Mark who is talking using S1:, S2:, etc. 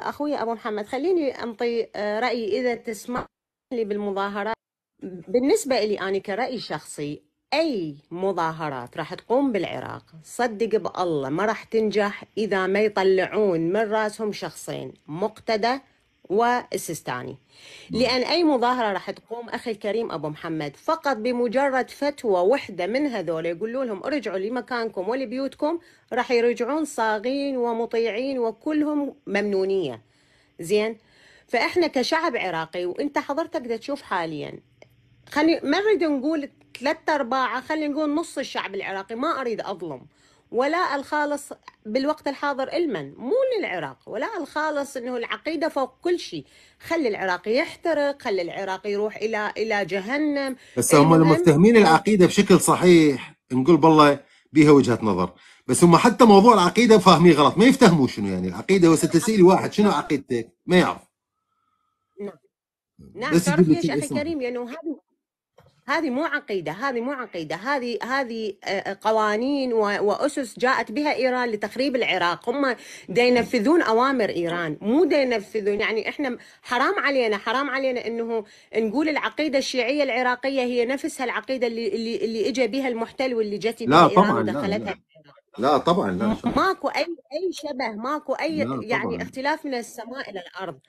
S1: أخوي أبو محمد خليني أنطي آه، رأيي إذا تسمع لي بالمظاهرات بالنسبة لي أنا كرأي شخصي أي مظاهرات راح تقوم بالعراق صدق بالله ما راح تنجح إذا ما يطلعون من راسهم شخصين مقتدى والسيستاني لأن أي مظاهرة راح تقوم أخي الكريم أبو محمد فقط بمجرد فتوى وحدة من هذول يقولوا لهم ارجعوا لمكانكم ولبيوتكم راح يرجعون صاغين ومطيعين وكلهم ممنونية زين فإحنا كشعب عراقي وإنت حضرتك تشوف حاليا خلي ما نريد نقول ثلاثة أرباعة خلينا نقول نص الشعب العراقي ما أريد أظلم ولاء الخالص بالوقت الحاضر المن مو للعراق ولاء الخالص انه العقيده فوق كل شيء خلي العراقي يحترق خلي العراقي يروح الى الى جهنم بس هم لما مفتهمين العقيده
S2: بشكل صحيح نقول بالله بيها وجهه نظر بس هم حتى موضوع العقيده فاهمين غلط ما يفتهموا شنو يعني العقيده بس تسالي واحد شنو عقيدتك ما يعرف
S1: نعم نعم تعرف ليش اخي كريم لانه يعني هذه هذه مو عقيده هذه مو عقيده هذه هذه آه، قوانين واسس جاءت بها ايران لتخريب العراق هم ينفذون اوامر ايران مو ينفذون يعني احنا حرام علينا حرام علينا انه نقول العقيده الشيعيه العراقيه هي نفسها العقيده اللي اللي, اللي اجى بها المحتل واللي جت لا طبعا ودخلتها لا لا.
S2: لا طبعا لا
S1: ماكو اي اي شبه ماكو اي يعني اختلاف من السماء الى الارض